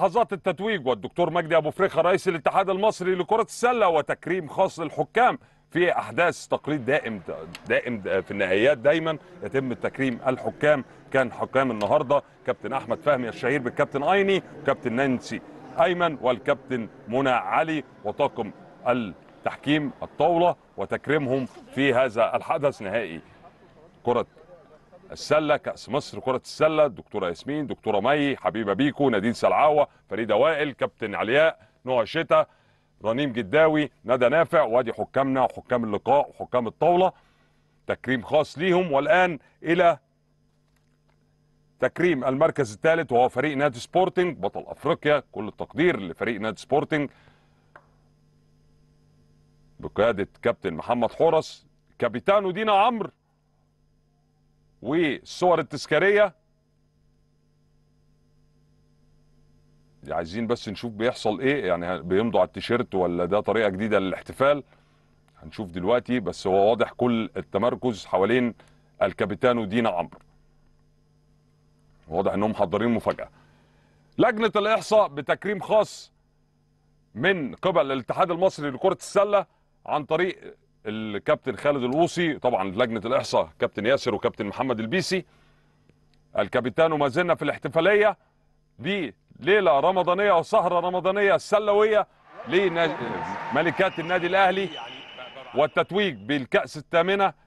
لحظات التتويج والدكتور مجدي ابو فريخه رئيس الاتحاد المصري لكره السله وتكريم خاص للحكام في احداث تقليد دائم دائم في النهائيات دايما يتم تكريم الحكام كان حكام النهارده كابتن احمد فهمي الشهير بالكابتن ايني وكابتن نانسي ايمن والكابتن منى علي وطاقم التحكيم الطاوله وتكريمهم في هذا الحدث نهائي كره السله كاس مصر كره السله الدكتوره ياسمين دكتوره مي حبيبه بيكو نادين سلعاوه فريده وائل كابتن علياء نوع شتا رنيم جداوي ندى نافع وادي حكامنا وحكام اللقاء وحكام الطاوله تكريم خاص ليهم والان الى تكريم المركز الثالث وهو فريق نادي سبورتنج بطل افريقيا كل التقدير لفريق نادي سبورتنج بقياده كابتن محمد حورس كابيتانو دينا عمرو والصور التذكاريه عايزين بس نشوف بيحصل ايه يعني بيمضوا على التيشيرت ولا ده طريقه جديده للاحتفال هنشوف دلوقتي بس هو واضح كل التمركز حوالين الكابيتانو دينا عمرو واضح انهم محضرين مفاجاه لجنه الاحصاء بتكريم خاص من قبل الاتحاد المصري لكره السله عن طريق الكابتن خالد الوصي طبعا لجنه الاحصاء كابتن ياسر وكابتن محمد البيسي الكابتان وما زلنا في الاحتفاليه دي ليله رمضانيه وسهره رمضانيه سلويه لملكات النادي الاهلي والتتويج بالكاس الثامنه